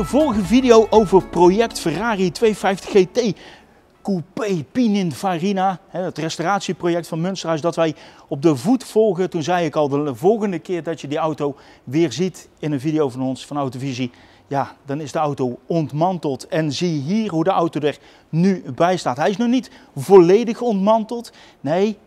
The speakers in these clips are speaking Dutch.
de vorige video over project Ferrari 250 GT Coupe Pininfarina, het restauratieproject van Munsterhuis, dat wij op de voet volgen. Toen zei ik al, de volgende keer dat je die auto weer ziet in een video van ons, van Autovisie, ja, dan is de auto ontmanteld. En zie hier hoe de auto er nu bij staat. Hij is nog niet volledig ontmanteld, nee,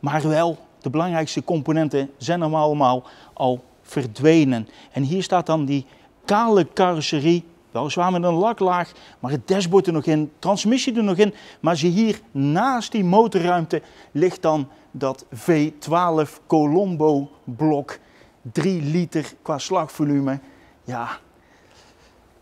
maar wel de belangrijkste componenten zijn allemaal al verdwenen. En hier staat dan die kale carrosserie. Wel zwaar met een laklaag, maar het dashboard er nog in, transmissie er nog in. Maar zie hier, naast die motorruimte ligt dan dat V12 Colombo blok. 3 liter qua slagvolume. Ja,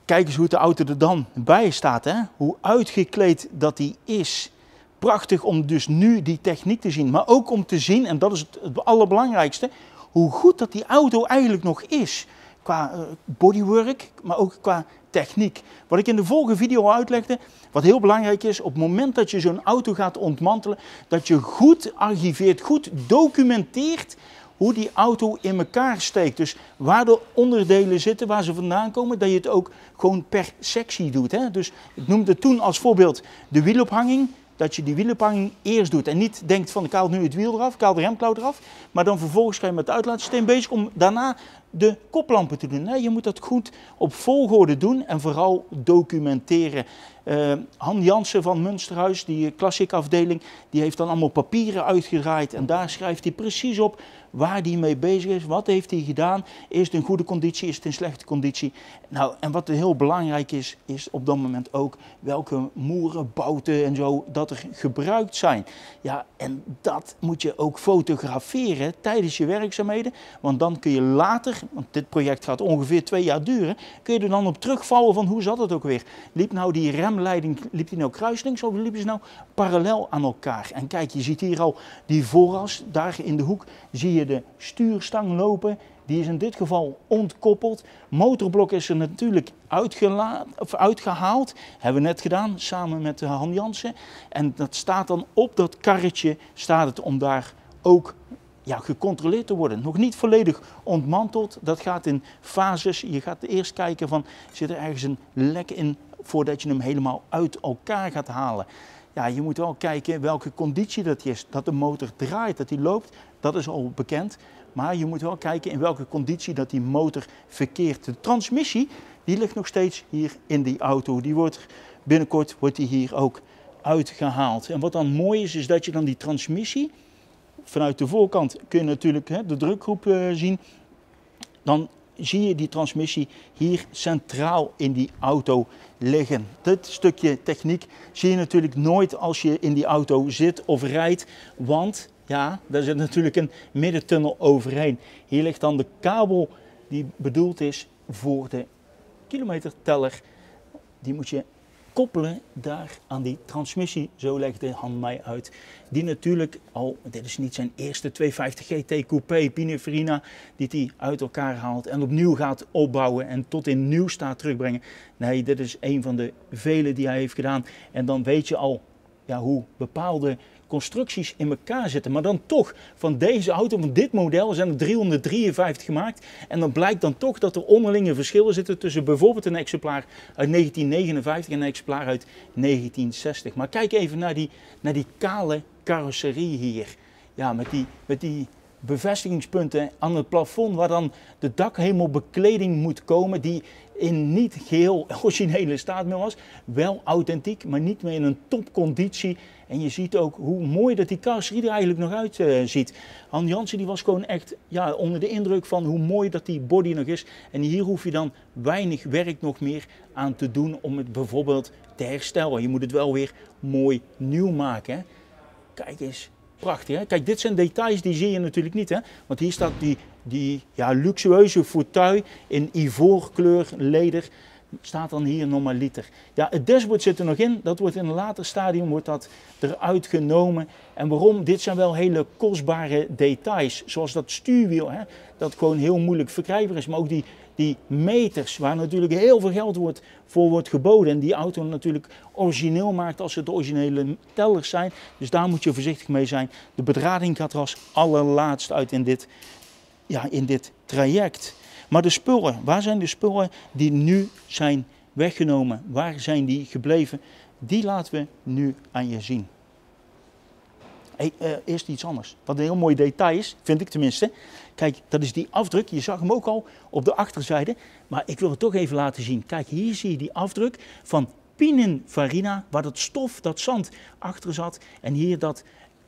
kijk eens hoe de auto er dan bij staat. Hè? Hoe uitgekleed dat die is. Prachtig om dus nu die techniek te zien. Maar ook om te zien, en dat is het, het allerbelangrijkste, hoe goed dat die auto eigenlijk nog is qua eh, bodywork, maar ook qua techniek. Wat ik in de vorige video uitlegde, wat heel belangrijk is, op het moment dat je zo'n auto gaat ontmantelen, dat je goed archiveert, goed documenteert hoe die auto in elkaar steekt. Dus waar de onderdelen zitten, waar ze vandaan komen, dat je het ook gewoon per sectie doet. Hè? Dus ik noemde toen als voorbeeld de wielophanging dat je die wielophanging eerst doet. En niet denkt van ik haal nu het wiel eraf, ik haal de remklauw eraf. Maar dan vervolgens ga je met het uitlaatsysteem bezig om daarna de koplampen te doen. Nee, Je moet dat goed op volgorde doen en vooral documenteren. Uh, Han Jansen van Munsterhuis, die klassiekafdeling, die heeft dan allemaal papieren uitgedraaid. En daar schrijft hij precies op waar die mee bezig is, wat heeft hij gedaan. Is het in goede conditie, is het in slechte conditie. Nou, en wat heel belangrijk is, is op dat moment ook welke moeren, bouten en zo dat er gebruikt zijn. Ja, en dat moet je ook fotograferen tijdens je werkzaamheden, want dan kun je later, want dit project gaat ongeveer twee jaar duren, kun je er dan op terugvallen van hoe zat het ook weer. Liep nou die remleiding, liep die nou kruislinks of liepen ze nou parallel aan elkaar? En kijk, je ziet hier al die vooras, daar in de hoek zie je de stuurstang lopen. Die is in dit geval ontkoppeld. Motorblok is er natuurlijk of uitgehaald. Hebben we net gedaan samen met eh, Han Jansen. En dat staat dan op dat karretje staat het om daar ook ja, gecontroleerd te worden. Nog niet volledig ontmanteld. Dat gaat in fases. Je gaat eerst kijken van zit er ergens een lek in voordat je hem helemaal uit elkaar gaat halen ja, je moet wel kijken welke conditie dat is. Dat de motor draait, dat die loopt, dat is al bekend. Maar je moet wel kijken in welke conditie dat die motor verkeert. De transmissie, die ligt nog steeds hier in die auto. Die wordt binnenkort wordt die hier ook uitgehaald. En wat dan mooi is, is dat je dan die transmissie... Vanuit de voorkant kun je natuurlijk hè, de drukgroep eh, zien. Dan zie je die transmissie hier centraal in die auto liggen. Dit stukje techniek zie je natuurlijk nooit als je in die auto zit of rijdt, want ja, daar zit natuurlijk een middentunnel overheen. Hier ligt dan de kabel die bedoeld is voor de kilometerteller. Die moet je koppelen daar aan die transmissie, zo legde Han mij uit. Die natuurlijk al, dit is niet zijn eerste 250 GT Coupé Pininfarina, die hij uit elkaar haalt en opnieuw gaat opbouwen en tot in nieuw staat terugbrengen. Nee, dit is een van de vele die hij heeft gedaan. En dan weet je al ja, hoe bepaalde constructies in elkaar zitten. Maar dan toch, van deze auto, van dit model, zijn er 353 gemaakt. En dan blijkt dan toch dat er onderlinge verschillen zitten tussen bijvoorbeeld een exemplaar uit 1959 en een exemplaar uit 1960. Maar kijk even naar die, naar die kale carrosserie hier. Ja, met die, met die bevestigingspunten aan het plafond waar dan de dakhemelbekleding moet komen die in niet geheel originele staat meer was. Wel authentiek, maar niet meer in een topconditie. En je ziet ook hoe mooi dat die carrosserie er eigenlijk nog uitziet. uh, ziet. Han Jansen die was gewoon echt ja, onder de indruk van hoe mooi dat die body nog is. En hier hoef je dan weinig werk nog meer aan te doen om het bijvoorbeeld te herstellen. Je moet het wel weer mooi nieuw maken. Kijk eens Prachtig, hè? Kijk, dit zijn details die zie je natuurlijk niet, hè? Want hier staat die, die ja, luxueuze fauteuil in ivoorkleur, leder staat dan hier normaliter. Ja, het dashboard zit er nog in. Dat wordt in een later stadium wordt dat eruit genomen. En waarom? Dit zijn wel hele kostbare details. Zoals dat stuurwiel, hè, dat gewoon heel moeilijk verkrijgbaar is. Maar ook die, die meters, waar natuurlijk heel veel geld wordt, voor wordt geboden. En die auto natuurlijk origineel maakt als het de originele tellers zijn. Dus daar moet je voorzichtig mee zijn. De bedrading gaat allerlaatst uit in dit, ja, in dit traject. Maar de spullen, waar zijn de spullen die nu zijn weggenomen? Waar zijn die gebleven? Die laten we nu aan je zien. Eh, eerst iets anders. Wat een heel mooi detail is, vind ik tenminste. Kijk, dat is die afdruk. Je zag hem ook al op de achterzijde. Maar ik wil het toch even laten zien. Kijk, hier zie je die afdruk van pinenfarina, waar dat stof, dat zand achter zat. En hier dat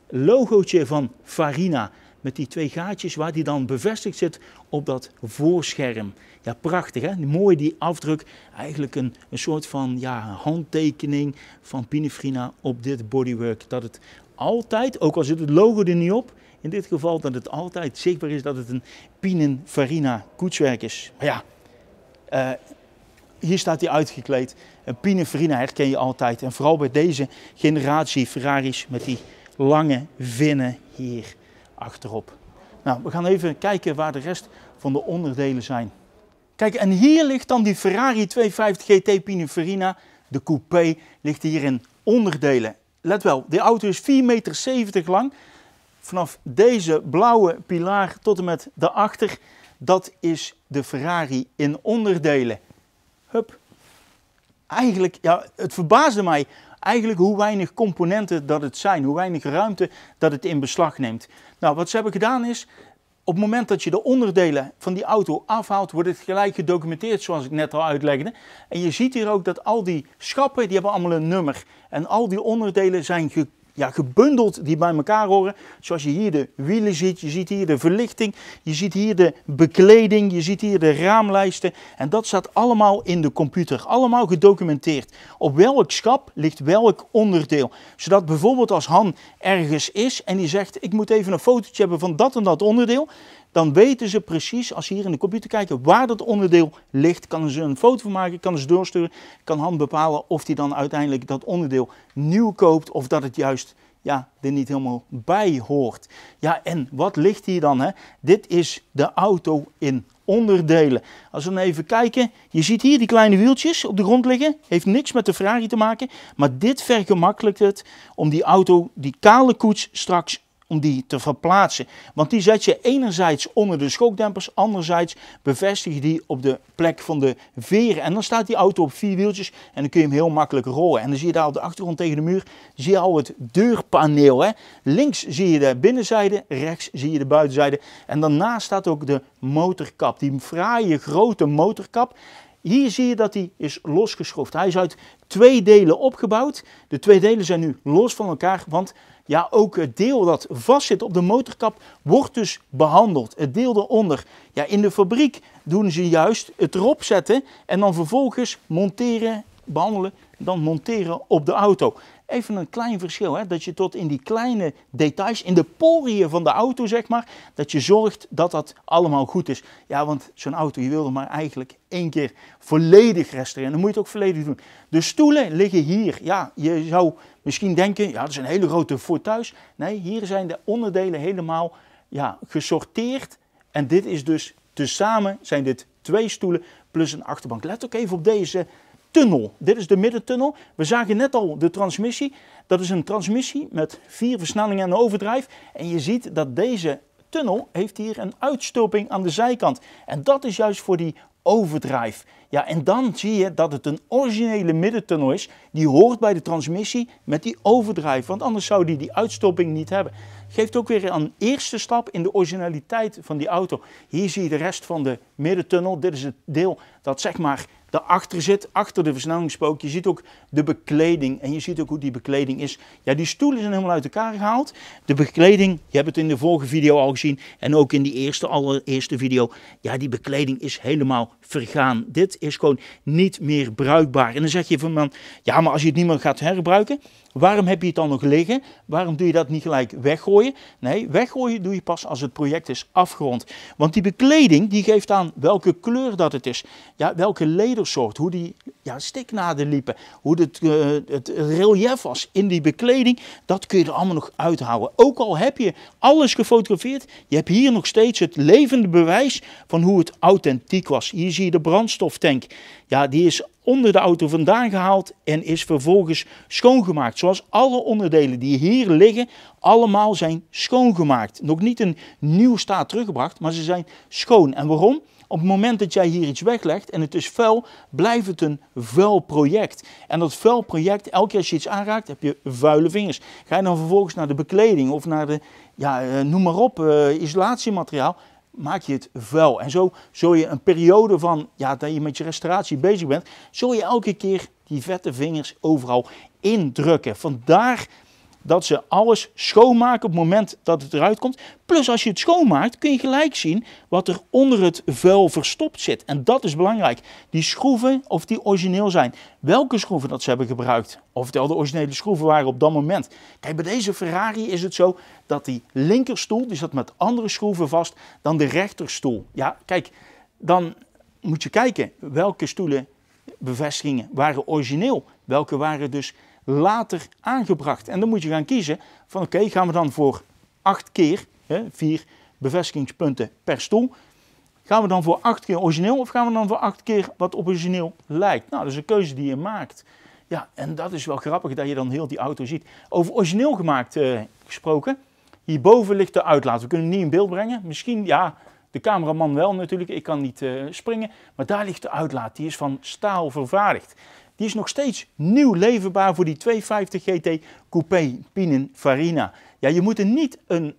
logootje van farina met die twee gaatjes waar die dan bevestigd zit op dat voorscherm. Ja, prachtig hè? Mooi die afdruk. Eigenlijk een, een soort van ja, handtekening van Pininfarina op dit bodywork. Dat het altijd, ook al zit het logo er niet op, in dit geval dat het altijd zichtbaar is dat het een Pininfarina koetswerk is. Maar ja, eh, hier staat hij uitgekleed. Een Pininfarina herken je altijd. En vooral bij deze generatie Ferraris met die lange vinnen hier achterop. Nou, we gaan even kijken waar de rest van de onderdelen zijn. Kijk, en hier ligt dan die Ferrari 250 GT Pininfarina. De coupé ligt hier in onderdelen. Let wel, die auto is 4,70 meter lang. Vanaf deze blauwe pilaar tot en met daarachter, dat is de Ferrari in onderdelen. Hup. Eigenlijk, ja, het verbaasde mij Eigenlijk hoe weinig componenten dat het zijn, hoe weinig ruimte dat het in beslag neemt. Nou, wat ze hebben gedaan is, op het moment dat je de onderdelen van die auto afhaalt, wordt het gelijk gedocumenteerd, zoals ik net al uitlegde. En je ziet hier ook dat al die schappen, die hebben allemaal een nummer. En al die onderdelen zijn gekoppeld ja, gebundeld die bij elkaar horen. Zoals je hier de wielen ziet, je ziet hier de verlichting, je ziet hier de bekleding, je ziet hier de raamlijsten. En dat staat allemaal in de computer, allemaal gedocumenteerd. Op welk schap ligt welk onderdeel. Zodat bijvoorbeeld als Han ergens is en die zegt ik moet even een fotootje hebben van dat en dat onderdeel dan weten ze precies, als ze hier in de computer kijken, waar dat onderdeel ligt. Kan ze een foto van maken, kan ze doorsturen, kan hand bepalen of hij dan uiteindelijk dat onderdeel nieuw koopt of dat het juist ja, er niet helemaal bij hoort. Ja, en wat ligt hier dan? Hè? Dit is de auto in onderdelen. Als we dan even kijken, je ziet hier die kleine wieltjes op de grond liggen. Heeft niks met de Ferrari te maken, maar dit vergemakkelijkt het om die auto, die kale koets, straks om die te verplaatsen. Want die zet je enerzijds onder de schokdempers, anderzijds bevestig je die op de plek van de veren. En dan staat die auto op vier wieltjes en dan kun je hem heel makkelijk rollen. En dan zie je daar op de achtergrond tegen de muur, zie je al het deurpaneel. Hè? Links zie je de binnenzijde, rechts zie je de buitenzijde. En daarnaast staat ook de motorkap, die fraaie grote motorkap. Hier zie je dat hij is losgeschroefd. Hij is uit twee delen opgebouwd. De twee delen zijn nu los van elkaar, want ja, ook het deel dat vastzit op de motorkap wordt dus behandeld. Het deel eronder. Ja, in de fabriek doen ze juist het erop zetten en dan vervolgens monteren, behandelen, dan monteren op de auto even een klein verschil. Hè? Dat je tot in die kleine details, in de poriën van de auto zeg maar, dat je zorgt dat dat allemaal goed is. Ja, want zo'n auto, je wilde maar eigenlijk één keer volledig restaureren. Dan moet je het ook volledig doen. De stoelen liggen hier. Ja, je zou misschien denken, ja, dat is een hele grote voor thuis. Nee, hier zijn de onderdelen helemaal ja, gesorteerd. En dit is dus tezamen zijn dit twee stoelen plus een achterbank. Let ook even op deze tunnel. Dit is de middentunnel. We zagen net al de transmissie. Dat is een transmissie met vier versnellingen en overdrijf. En je ziet dat deze tunnel heeft hier een uitstulping aan de zijkant. En dat is juist voor die overdrijf. Ja, en dan zie je dat het een originele middentunnel is. Die hoort bij de transmissie met die overdrijf. Want anders zou die die uitstopping niet hebben. Geeft ook weer een eerste stap in de originaliteit van die auto. Hier zie je de rest van de middentunnel. Dit is het deel dat zeg maar daarachter zit, achter de versnellingspook. Je ziet ook de bekleding en je ziet ook hoe die bekleding is. Ja, die stoelen zijn helemaal uit elkaar gehaald. De bekleding, je hebt het in de vorige video al gezien en ook in die eerste, allereerste video. Ja, die bekleding is helemaal vergaan. Dit is gewoon niet meer bruikbaar. En dan zeg je van, man, ja, maar als je het niet meer gaat herbruiken, Waarom heb je het dan nog liggen? Waarom doe je dat niet gelijk weggooien? Nee, weggooien doe je pas als het project is afgerond. Want die bekleding die geeft aan welke kleur dat het is. Ja, welke ledersoort, hoe die ja, stiknaden liepen, hoe het, eh, het relief was in die bekleding. Dat kun je er allemaal nog uithouden. Ook al heb je alles gefotografeerd, je hebt hier nog steeds het levende bewijs van hoe het authentiek was. Hier zie je de brandstoftank. Ja, die is onder de auto vandaan gehaald en is vervolgens schoongemaakt. Zoals alle onderdelen die hier liggen, allemaal zijn schoongemaakt. Nog niet een nieuw staat teruggebracht, maar ze zijn schoon. En waarom? Op het moment dat jij hier iets weglegt en het is vuil, blijft het een vuil project. En dat vuil project, elke keer als je iets aanraakt, heb je vuile vingers. Ga je dan vervolgens naar de bekleding of naar de, ja, eh, noem maar op, eh, isolatiemateriaal, maak je het vuil. En zo zul je een periode van, ja, dat je met je restauratie bezig bent, zul je elke keer die vette vingers overal indrukken. Vandaar dat ze alles schoonmaken op het moment dat het eruit komt. Plus als je het schoonmaakt kun je gelijk zien wat er onder het vuil verstopt zit. En dat is belangrijk. Die schroeven of die origineel zijn. Welke schroeven dat ze hebben gebruikt. Of het de originele schroeven waren op dat moment. Kijk bij deze Ferrari is het zo dat die linkerstoel die zat met andere schroeven vast dan de rechterstoel. Ja kijk dan moet je kijken welke stoelen bevestigingen waren origineel. Welke waren dus later aangebracht. En dan moet je gaan kiezen van oké, gaan we dan voor acht keer, hè, vier bevestigingspunten per stoel, gaan we dan voor acht keer origineel of gaan we dan voor acht keer wat origineel lijkt? Nou, dat is een keuze die je maakt. Ja, en dat is wel grappig dat je dan heel die auto ziet. Over origineel gemaakt eh, gesproken, hierboven ligt de uitlaat. We kunnen niet in beeld brengen. Misschien, ja, de cameraman wel natuurlijk, ik kan niet eh, springen. Maar daar ligt de uitlaat, die is van staal vervaardigd die is nog steeds nieuw leverbaar voor die 250 GT Coupé Pininfarina. Ja, je moet er niet een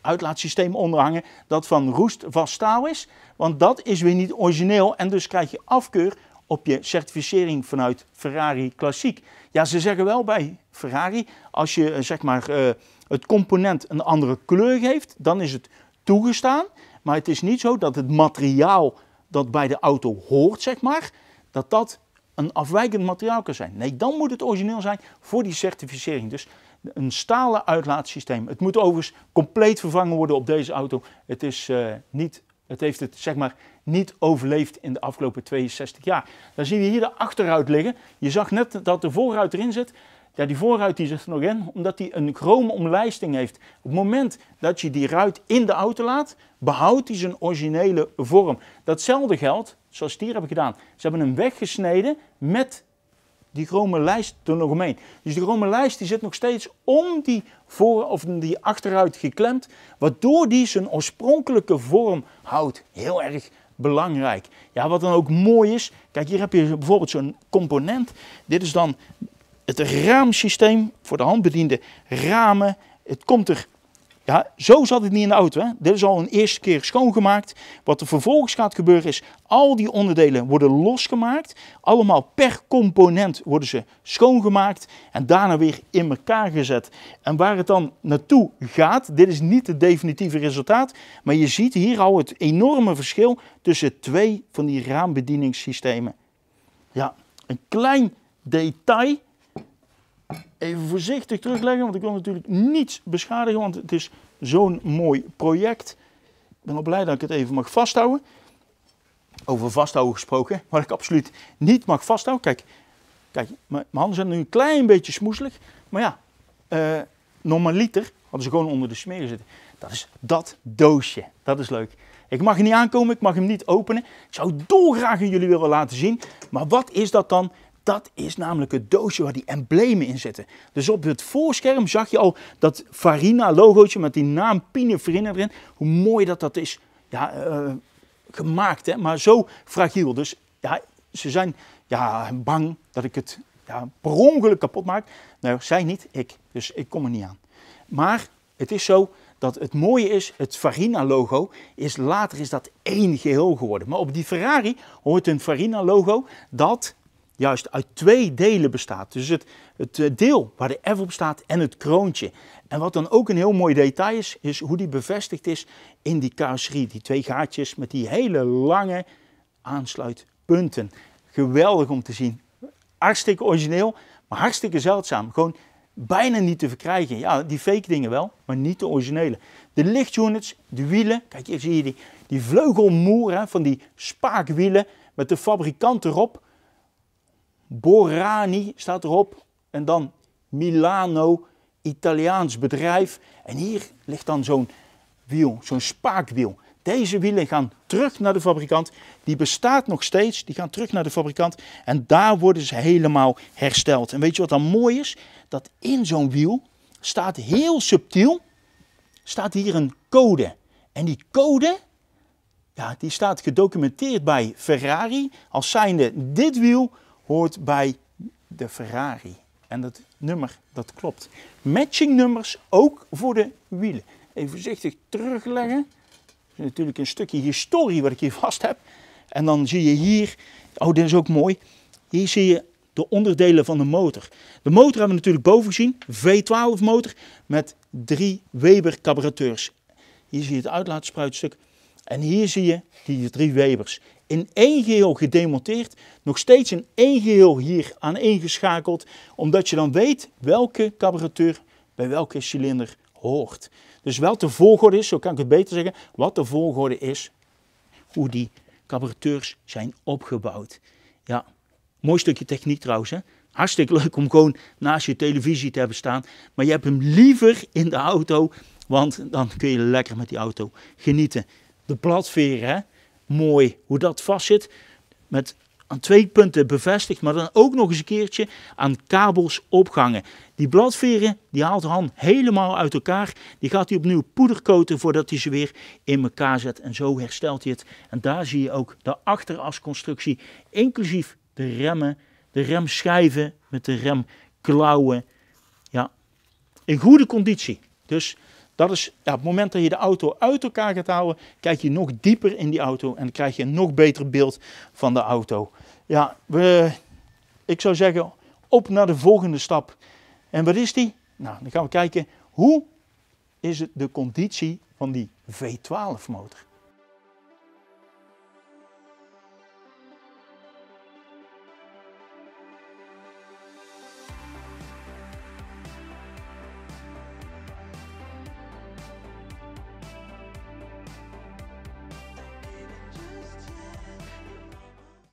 uitlaatsysteem onderhangen dat van roest staal is, want dat is weer niet origineel en dus krijg je afkeur op je certificering vanuit Ferrari Klassiek. Ja, ze zeggen wel bij Ferrari, als je eh, zeg maar eh, het component een andere kleur geeft, dan is het toegestaan. Maar het is niet zo dat het materiaal dat bij de auto hoort, zeg maar, dat dat een afwijkend materiaal kan zijn. Nee, dan moet het origineel zijn voor die certificering. Dus een stalen uitlaatsysteem. Het moet overigens compleet vervangen worden op deze auto. Het, is, eh, niet, het heeft het zeg maar niet overleefd in de afgelopen 62 jaar. Dan zie je hier de achteruit liggen. Je zag net dat de voorruit erin zit. Ja, die voorruit die zit er nog in, omdat die een chrome omlijsting heeft. Op het moment dat je die ruit in de auto laat, behoudt die zijn originele vorm. Datzelfde geldt zoals het hier hebben gedaan. Ze hebben hem weggesneden met die chrome lijst er nog omheen. Dus die chrome lijst die zit nog steeds om die, voor, of die achteruit geklemd, waardoor die zijn oorspronkelijke vorm houdt. Heel erg belangrijk. Ja, wat dan ook mooi is, kijk hier heb je bijvoorbeeld zo'n component. Dit is dan het raamsysteem voor de handbediende ramen. Het komt er ja, zo zat het niet in de auto. Hè? Dit is al een eerste keer schoongemaakt. Wat er vervolgens gaat gebeuren is, al die onderdelen worden losgemaakt. Allemaal per component worden ze schoongemaakt en daarna weer in elkaar gezet. En waar het dan naartoe gaat, dit is niet het definitieve resultaat. Maar je ziet hier al het enorme verschil tussen twee van die raambedieningssystemen. Ja, een klein detail even voorzichtig terugleggen, want ik wil natuurlijk niets beschadigen, want het is zo'n mooi project. Ik ben al blij dat ik het even mag vasthouden. Over vasthouden gesproken, wat ik absoluut niet mag vasthouden. Kijk, kijk mijn handen zijn nu een klein beetje smoeselig, maar ja, uh, normaliter hadden ze gewoon onder de smeren zitten. Dat is dat doosje. Dat is leuk. Ik mag hem niet aankomen, ik mag hem niet openen. Ik zou dolgraag aan jullie willen laten zien. Maar wat is dat dan? Dat is namelijk het doosje waar die emblemen in zitten. Dus op het voorscherm zag je al dat Farina-logootje met die naam Pine Farina erin. Hoe mooi dat dat is ja, eh, gemaakt, hè? maar zo fragiel. Dus ja, ze zijn ja, bang dat ik het ja, per ongeluk kapot maak. Nou, zij niet, ik. Dus ik kom er niet aan. Maar het is zo dat het mooie is, het Farina-logo is later is dat één geheel geworden. Maar op die Ferrari hoort een Farina-logo dat juist uit twee delen bestaat. Dus het, het eh, deel waar de F op staat en het kroontje. En wat dan ook een heel mooi detail is, is hoe die bevestigd is in die carrosserie. Die twee gaatjes met die hele lange aansluitpunten. Geweldig om te zien. Hartstikke origineel, maar hartstikke zeldzaam. Gewoon bijna niet te verkrijgen. Ja, die fake dingen wel, maar niet de originele. De lichtunits, de wielen, kijk even zie je die, die vleugelmoer van die spaakwielen met de fabrikant erop. Borani staat erop. En dan Milano, Italiaans bedrijf. En hier ligt dan zo'n wiel, zo'n spaakwiel. Deze wielen gaan terug naar de fabrikant. Die bestaat nog steeds. Die gaan terug naar de fabrikant. En daar worden ze helemaal hersteld. En weet je wat dan mooi is? Dat in zo'n wiel staat heel subtiel staat hier een code. En die code ja, die staat gedocumenteerd bij Ferrari als zijnde dit wiel hoort bij de Ferrari. En dat nummer, dat klopt. Matching nummers ook voor de wielen. Even voorzichtig terugleggen. is natuurlijk een stukje historie wat ik hier vast heb. En dan zie je hier, oh dit is ook mooi. Hier zie je de onderdelen van de motor. De motor hebben we natuurlijk boven gezien. V12 motor met drie Weber carburateurs. Hier zie je het uitlaatspruitstuk. En hier zie je die drie Webers in één geheel gedemonteerd, nog steeds in één geheel hier aaneengeschakeld, omdat je dan weet welke carburateur bij welke cilinder hoort. Dus wel de volgorde is, zo kan ik het beter zeggen, wat de volgorde is, hoe die carburateurs zijn opgebouwd. Ja, mooi stukje techniek trouwens Hartstikke leuk om gewoon naast je televisie te hebben staan. Maar je hebt hem liever in de auto, want dan kun je lekker met die auto genieten. De platveren, hè? mooi hoe dat vastzit. Met aan twee punten bevestigd, maar dan ook nog eens een keertje aan kabels opgangen. Die bladveren, die haalt Han helemaal uit elkaar. Die gaat hij opnieuw poederkoten voordat hij ze weer in elkaar zet. En zo herstelt hij het. En daar zie je ook de achterasconstructie, inclusief de remmen, de remschijven met de remklauwen. Ja, in goede conditie. Dus dat is, op het moment dat je de auto uit elkaar gaat houden, kijk je nog dieper in die auto en krijg je een nog beter beeld van de auto. Ja, we, ik zou zeggen, op naar de volgende stap. En wat is die? Nou, dan gaan we kijken hoe is het de conditie van die V12 motor.